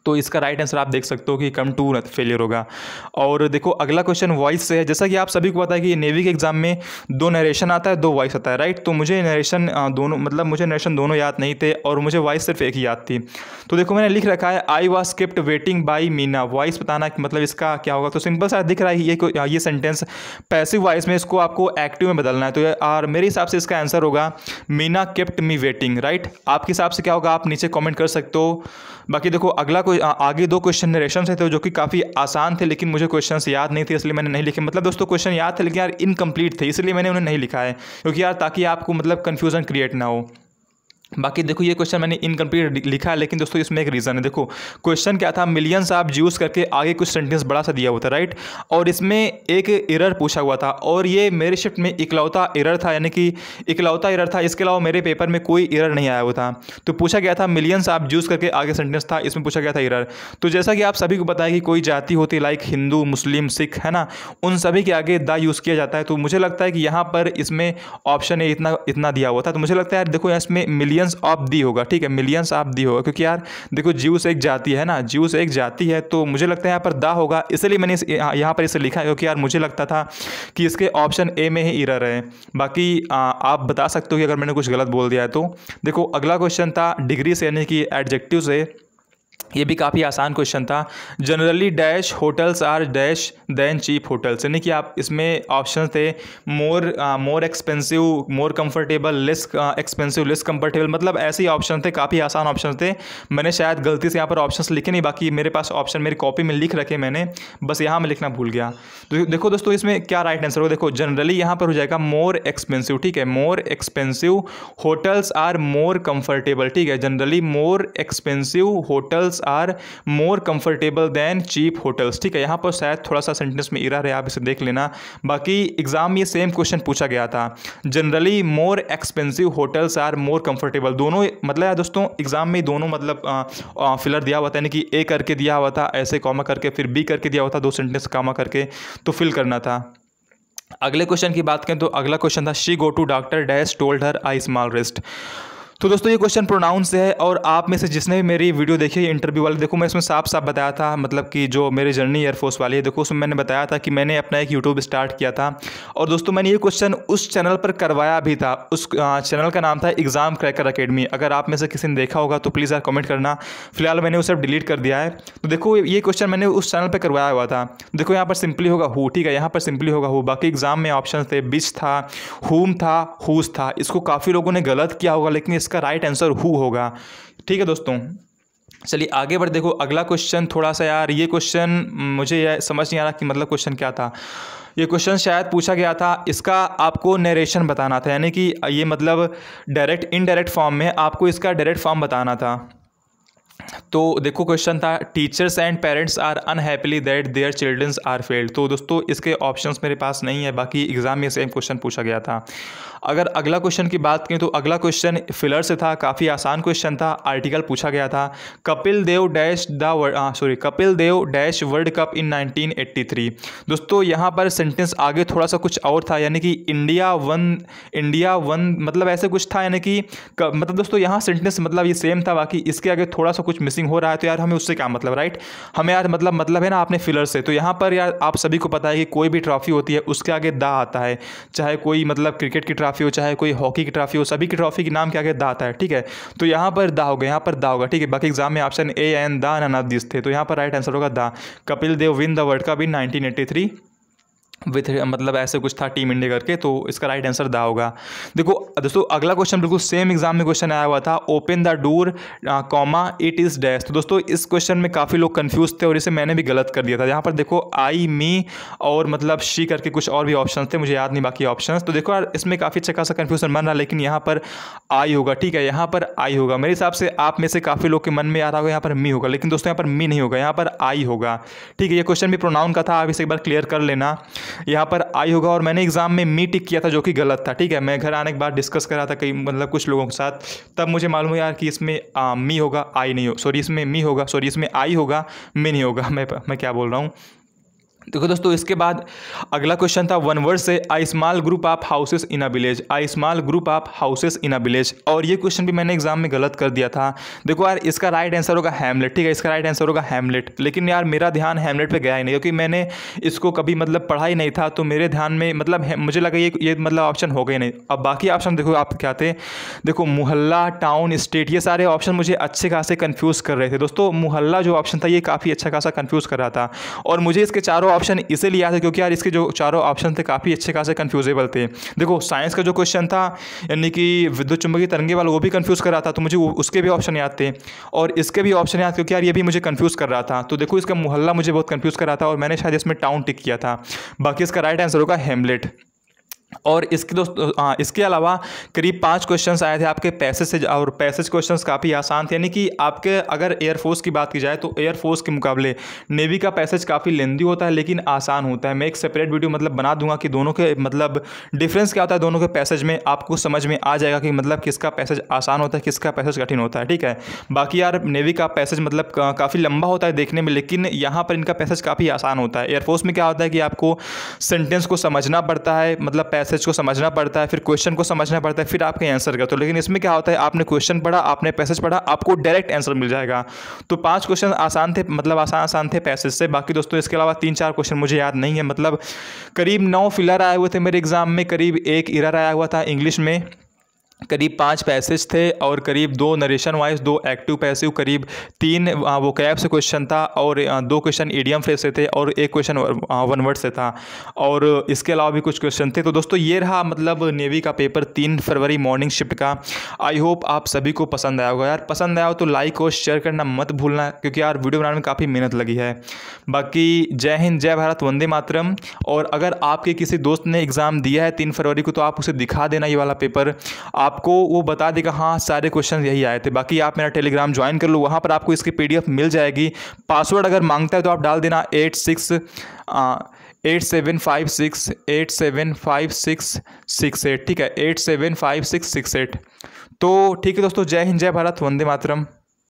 तो इसका राइट आंसर आप देख सकते हो कि कम टू फेलियर होगा और देखो अगला क्वेश्चन वॉइस से है जैसा कि आप सभी को पता है कि नेवी के एग्जाम में दो नरेशन आता है दो वॉइस आता है राइट तो मुझे नरेशन दोनों मतलब मुझे नरेशन दोनों याद नहीं थे और मुझे वॉइस सिर्फ एक ही याद थी तो देखो मैंने लिख रखा है I was kept waiting by Meena voice बताना मतलब इसका क्या होगा तो सिंपल सा दिख रहा है ये ये सेंटेंस पैसिव वॉइस में इसको आपको एक्टिव में बदलना है तो और मेरे हिसाब से इसका आंसर होगा Meena kept me waiting right आपके हिसाब से क्या होगा आप नीचे कॉमेंट कर सकते हो बाकी देखो अगला आगे दो क्वेश्चन नरेशन से थे तो जो कि काफ़ी आसान थे लेकिन मुझे क्वेश्चन याद नहीं थे इसलिए मैंने नहीं लिखे मतलब दोस्तों क्वेश्चन याद थे लेकिन यार इनकम्प्लीट थे इसलिए मैंने उन्हें नहीं लिखा है क्योंकि यार ताकि आपको मतलब कन्फ्यूज़न क्रिएट ना हो बाकी देखो ये क्वेश्चन मैंने इनकम्प्लीट लिखा है लेकिन दोस्तों इसमें एक रीज़न है देखो क्वेश्चन क्या था मिलियंस आप यूज़ करके आगे कुछ सेंटेंस बड़ा सा दिया हुआ था राइट और इसमें एक एरर पूछा हुआ था और ये मेरे शिफ्ट में इकलौता एरर था यानी कि इकलौता एरर था इसके अलावा मेरे पेपर में कोई एरर नहीं आया हुआ था तो पूछा गया था मिलियंस आप यूज़ करके आगे सेंटेंस था इसमें पूछा गया था इरर तो जैसा कि आप सभी को बताया कि कोई जाति होती लाइक हिंदू मुस्लिम सिख है ना उन सभी के आगे द यूज़ किया जाता है तो मुझे लगता है कि यहाँ पर इसमें ऑप्शन इतना इतना दिया हुआ था तो मुझे लगता है देखो इसमें मिलियन मिलियंस ऑफ दी होगा ठीक है मिलियंस ऑफ दी होगा क्योंकि यार देखो ज्यूस एक जाति है ना ज्यूस एक जाति है तो मुझे लगता है यहाँ पर दा होगा इसलिए मैंने यहाँ पर इसे लिखा है क्योंकि यार मुझे लगता था कि इसके ऑप्शन ए में ही इरर है बाकी आ, आप बता सकते हो कि अगर मैंने कुछ गलत बोल दिया है तो देखो अगला क्वेश्चन था डिग्री से यानी कि एडजेक्टिव से ये भी काफ़ी आसान क्वेश्चन था generally dash hotels are dash than cheap hotels यानी कि आप इसमें ऑप्शन थे more more expensive more comfortable less expensive less comfortable मतलब ऐसे ही ऑप्शन थे काफ़ी आसान ऑप्शन थे मैंने शायद गलती से यहाँ पर ऑप्शन लिखे नहीं बाकी मेरे पास ऑप्शन मेरी कॉपी में लिख रखे मैंने बस यहाँ मैं लिखना भूल गया तो देखो दोस्तों इसमें क्या राइट आंसर होगा देखो जनरली यहाँ पर हो जाएगा मोर एक्सपेंसिव ठीक है more expensive hotels are more comfortable ठीक है generally more expensive hotels hotels are more comfortable than cheap hotels ठीक है यहाँ पर शायद थोड़ा सा सेंटेंस में इरा रहे आप इसे देख लेना बाकी एग्ज़ाम में सेम क्वेश्चन पूछा गया था generally more expensive hotels are more comfortable दोनों मतलब यार दोस्तों एग्ज़ाम में दोनों मतलब फिलर दिया हुआ था यानी कि ए करके दिया हुआ था ऐसे कॉमा करके फिर बी करके दिया हुआ था दो सेंटेंस कामा करके तो फिल करना था अगले क्वेश्चन की बात करें तो अगला क्वेश्चन था she go to doctor dash told her a small rest तो दोस्तों ये क्वेश्चन प्रोनाउन से है और आप में से जिसने भी मेरी वीडियो देखी है इंटरव्यू वाले देखो मैं इसमें साफ साफ बताया था मतलब कि जो मेरी जर्नी एयरफोर्स वाली है देखो उसमें मैंने बताया था कि मैंने अपना एक यूट्यूब स्टार्ट किया था और दोस्तों मैंने ये क्वेश्चन उस चैनल पर करवाया भी था उस चैनल का नाम था एग्ज़ाम क्रैकर अकेडमी अगर आप में से किसी ने देखा होगा तो प्लीज़ यार कमेंट करना फिलहाल मैंने उसे डिलीट कर दिया है तो देखो ये क्वेश्चन मैंने उस चैनल पर करवाया हुआ था देखो यहाँ पर सिंपली होगा हु ठीक है यहाँ पर सिंपली होगा हु बाकी एग्ज़ाम में ऑप्शन थे बिच था हुम था हुस था इसको काफ़ी लोगों ने गलत किया होगा लेकिन इस इसका राइट आंसर हु होगा ठीक है दोस्तों चलिए आगे बढ़ देखो अगला क्वेश्चन थोड़ा सा यार ये क्वेश्चन मुझे यह समझ नहीं आ रहा कि मतलब क्वेश्चन क्या था ये क्वेश्चन शायद पूछा गया था इसका आपको नरेशन बताना था यानी कि ये मतलब डायरेक्ट इनडायरेक्ट फॉर्म में आपको इसका डायरेक्ट फॉर्म बताना था तो देखो क्वेश्चन था teachers and parents are unhappily that their childrens are failed तो दोस्तों इसके ऑप्शंस मेरे पास नहीं है बाकी एग्जाम में सेम क्वेश्चन पूछा गया था अगर अगला क्वेश्चन की बात करें तो अगला क्वेश्चन फिलर से था काफ़ी आसान क्वेश्चन था आर्टिकल पूछा गया था Kapil Dev dash the sorry Kapil Dev dash world cup in 1983 दोस्तों यहाँ पर सेंटेंस आगे थोड़ा सा कुछ और था यानी कि इंडिया वन इंडिया वन मतलब ऐसे कुछ था यानी कि मतलब दोस्तों यहाँ सेंटेंस मतलब ये सेम था बाकी इसके आगे थोड़ा सा कुछ मिसिंग हो रहा है तो यार हमें उससे क्या मतलब राइट हमें यार मतलब मतलब है ना आपने फिलर से तो यहाँ पर यार आप सभी को पता है कि कोई भी ट्रॉफी होती है उसके आगे दा आता है चाहे कोई मतलब क्रिकेट की ट्रॉफी हो चाहे कोई हॉकी की ट्रॉफी हो सभी की ट्रॉफी के नाम के आगे दा आता है ठीक है तो यहाँ पर दा होगा यहाँ पर दा होगा ठीक है बाकी एग्जाम में ऑप्शन ए एन दा नाना दिस थे तो यहाँ पर राइट आंसर होगा the Kapil Dev win the world cup in nineteen eighty three with मतलब ऐसे कुछ था टीम इंडिया करके तो इसका राइट आंसर दा होगा देखो दोस्तों अगला क्वेश्चन बिल्कुल सेम एग्जाम में क्वेश्चन आया हुआ था open the door comma it is dash तो दोस्तों इस क्वेश्चन में काफ़ी लोग कन्फ्यूज थे और इसे मैंने भी गलत कर दिया था यहाँ पर देखो आई मी और मतलब शी करके कुछ और भी ऑप्शन थे मुझे याद नहीं बाकी ऑप्शन तो देखो यार इसमें काफ़ी अच्छा खासा कन्फ्यूजन बन रहा लेकिन यहाँ पर आई होगा ठीक है यहाँ पर आई होगा मेरे हिसाब से आप में से काफ़ी लोग के मन में आ रहा होगा यहाँ पर मी होगा लेकिन दोस्तों यहाँ पर मी नहीं होगा यहाँ पर आई होगा ठीक है ये क्वेश्चन भी प्रोनाउन का था आप इसे एक बार क्लियर कर लेना यहाँ पर आई होगा और मैंने एग्ज़ाम में मी टिक किया था जो कि गलत था ठीक है मैं घर आने के बाद डिस्कस कर रहा था कई मतलब कुछ लोगों के साथ तब मुझे मालूम यार कि इसमें आ, मी होगा आई नहीं हो सॉरी इसमें मी होगा सॉरी इसमें आई होगा मी नहीं होगा मैं मैं क्या बोल रहा हूँ देखो दोस्तों इसके बाद अगला क्वेश्चन था वन वर्ड से a small group of houses in a village a small group of houses in a village और ये क्वेश्चन भी मैंने एग्जाम में गलत कर दिया था देखो यार इसका राइट आंसर होगा हैमलेट ठीक है इसका राइट आंसर होगा हैमलेट लेकिन यार मेरा ध्यान हैमलेट पे गया ही नहीं क्योंकि मैंने इसको कभी मतलब पढ़ा ही नहीं था तो मेरे ध्यान में मतलब मुझे लगा ये ये मतलब ऑप्शन हो गए नहीं अब बाकी ऑप्शन देखो आप क्या थे देखो मोहल्ला टाउन स्टेट ये सारे ऑप्शन मुझे अच्छे खासे कन्फ्यूज़ कर रहे थे दोस्तों मोहल्ला जो ऑप्शन था ये काफ़ी अच्छा खासा कन्फ्यूज़ कर रहा था और मुझे इसके चारों ऑप्शन इसे लिया था क्योंकि यार इसके जो चारों ऑप्शन थे काफ़ी अच्छे खासे कन्फ्यूजेबल थे देखो साइंस का जो क्वेश्चन था यानी कि विद्युत चुंबकीय तरंगे वाला वो भी कन्फ्यूज़ कर रहा था तो मुझे उसके भी ऑप्शन याद थे और इसके भी ऑप्शन याद क्योंकि यार ये भी मुझे कन्फ्यूज़ कर रहा था तो देखो इसका मोहल्ला मुझे बहुत कन्फ्यूज़ कर रहा था और मैंने शायद इसमें टाउन टिक किया था बाकी इसका राइट आंसर होगा हेमलेट और इसके दोस्त हाँ इसके अलावा करीब पाँच क्वेश्चंस आए थे आपके पैसेज से और पैसेज क्वेश्चंस काफ़ी आसान थे यानी कि आपके अगर एयरफोर्स की बात की जाए तो एयरफोर्स के मुकाबले नेवी का पैसेज काफ़ी लेंदी होता है लेकिन आसान होता है मैं एक सेपरेट वीडियो मतलब बना दूंगा कि दोनों के मतलब डिफरेंस क्या होता है दोनों के पैसेज में आपको समझ में आ जाएगा कि मतलब किसका पैसेज आसान होता है किसका पैसेज कठिन होता है ठीक है बाकी यार नेवी का पैसेज मतलब काफ़ी लंबा होता है देखने में लेकिन यहाँ पर इनका पैसेज काफ़ी आसान होता है एयरफोर्स में क्या होता है कि आपको सेंटेंस को समझना पड़ता है मतलब पैसेज को समझना पड़ता है फिर क्वेश्चन को समझना पड़ता है फिर आपके आंसर करते हो लेकिन इसमें क्या होता है आपने क्वेश्चन पढ़ा आपने पैसेज पढ़ा आपको डायरेक्ट आंसर मिल जाएगा तो पाँच क्वेश्चन आसान थे मतलब आसान आसान थे पैसेज से बाकी दोस्तों इसके अलावा तीन चार क्वेश्चन मुझे याद नहीं है मतलब करीब नौ फिलर आए हुए थे मेरे एग्ज़ाम में करीब एक इरर आया हुआ था इंग्लिश में करीब पाँच पैसेज थे और करीब दो नरेशन वाइज दो एक्टिव पैसिव करीब तीन वो कैब से क्वेश्चन था और दो क्वेश्चन ईडीएम फ्रेज से थे और एक क्वेश्चन वन वर्ड से था और इसके अलावा भी कुछ क्वेश्चन थे तो दोस्तों ये रहा मतलब नेवी का पेपर तीन फरवरी मॉर्निंग शिफ्ट का आई होप आप सभी को पसंद आया होगा यार पसंद आया हो तो लाइक और शेयर करना मत भूलना क्योंकि यार वीडियो बनाने में काफ़ी मेहनत लगी है बाकी जय हिंद जय भारत वंदे मातरम और अगर आपके किसी दोस्त ने एग्ज़ाम दिया है तीन फरवरी को तो आप उसे दिखा देना ये वाला पेपर आप आपको वो बता देगा हाँ सारे क्वेश्चन यही आए थे बाकी आप मेरा टेलीग्राम ज्वाइन कर लो वहाँ पर आपको इसकी पीडीएफ मिल जाएगी पासवर्ड अगर मांगता है तो आप डाल देना eight six eight seven five six eight seven five six six eight ठीक है eight seven five six six eight तो ठीक है दोस्तों जय हिंद जय भारत वंदे मातरम